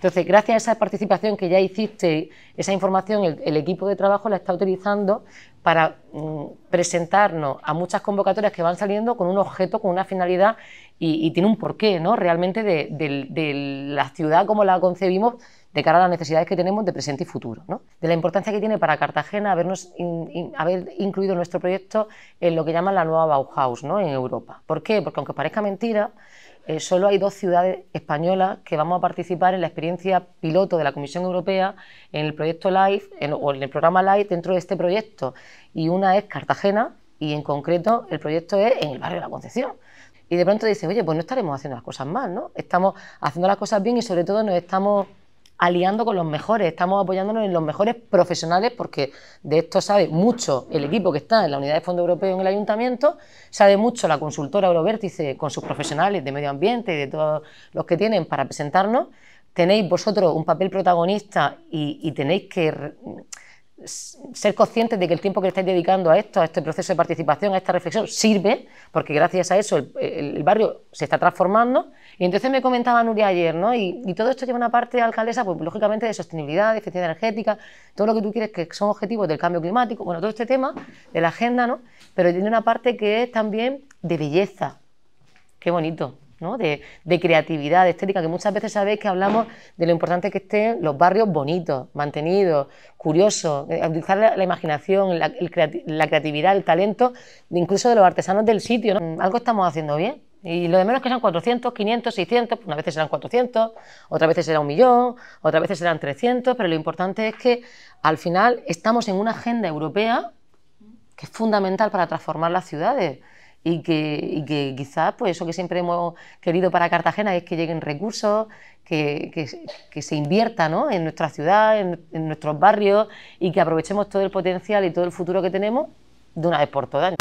Entonces, gracias a esa participación que ya hiciste, esa información, el, equipo de trabajo la está utilizando para mm, presentarnos a muchas convocatorias que van saliendo con un objeto, con una finalidad y, tiene un porqué, ¿no? Realmente de la ciudad como la concebimos de cara a las necesidades que tenemos de presente y futuro. ¿no? De la importancia que tiene para Cartagena habernos haber incluido nuestro proyecto en lo que llaman la nueva Bauhaus ¿no? en Europa. ¿Por qué? Porque aunque parezca mentira, eh, solo hay dos ciudades españolas que vamos a participar en la experiencia piloto de la Comisión Europea en el proyecto LIFE o en el programa LIFE dentro de este proyecto. Y una es Cartagena y en concreto el proyecto es en el barrio de la Concepción. Y de pronto dice oye, pues no estaremos haciendo las cosas mal, ¿no? Estamos haciendo las cosas bien y sobre todo nos estamos aliando con los mejores, estamos apoyándonos en los mejores profesionales porque de esto sabe mucho el equipo que está en la unidad de fondo europeo en el ayuntamiento, sabe mucho la consultora Eurovértice con sus profesionales de medio ambiente y de todos los que tienen para presentarnos. Tenéis vosotros un papel protagonista y, y tenéis que ser conscientes de que el tiempo que le estáis dedicando a esto, a este proceso de participación, a esta reflexión, sirve, porque gracias a eso el, barrio se está transformando. Y entonces me comentaba Nuria ayer, ¿no? Y, todo esto lleva una parte, alcaldesa, pues lógicamente de sostenibilidad, de eficiencia energética, todo lo que tú quieres que son objetivos del cambio climático, bueno, todo este tema de la agenda, ¿no? Pero tiene una parte que es también de belleza. Qué bonito de, creatividad, de estética, que muchas veces sabéis que hablamos de lo importante que estén los barrios bonitos, mantenidos, curiosos, eh, utilizar la, imaginación, la, creatividad, el talento, incluso de los artesanos del sitio. Algo estamos haciendo bien. Y lo de menos que sean 400, 500, 600, Una vez veces serán 400, otra veces será un millón, otra veces serán 300, pero lo importante es que al final estamos en una agenda europea que es fundamental para transformar las ciudades y que, y que quizás pues eso que siempre hemos querido para Cartagena es que lleguen recursos, que, que, se invierta ¿no? en nuestra ciudad, en, en, nuestros barrios y que aprovechemos todo el potencial y todo el futuro que tenemos de una vez por todas.